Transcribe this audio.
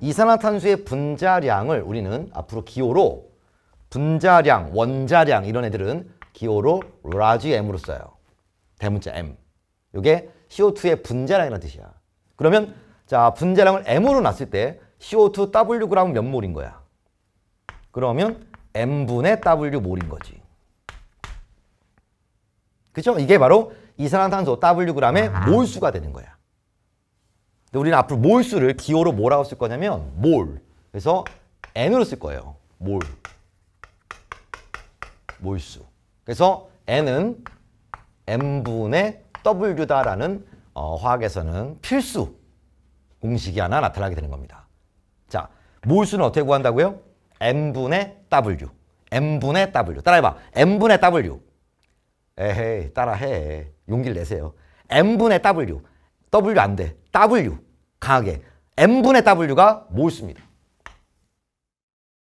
이산화탄소의 분자량을 우리는 앞으로 기호로 분자량, 원자량 이런 애들은 기호로 라지 M으로 써요. 대문자 M. 이게 CO2의 분자량이라는 뜻이야. 그러면 자 분자량을 M으로 놨을 때 CO2 W 은몇 몰인 거야. 그러면 M분의 W 몰인 거지. 그죠? 이게 바로 이산화탄소 Wg의 몰수가 되는 거야. 근데 우리는 앞으로 몰수를 기호로 뭐라고 쓸 거냐면 몰. 그래서 n으로 쓸 거예요. 몰. 몰수. 그래서 n은 m 분의 w다라는 어, 화학에서는 필수 공식이 하나 나타나게 되는 겁니다. 자, 몰수는 어떻게 구한다고요? m 분의 w. m 분의 w. 따라해봐. m 분의 w. 에헤이, 따라해. 용기를 내세요. m 분의 w. w 안 돼. w. 강하게 m 분의 w가 모였습니다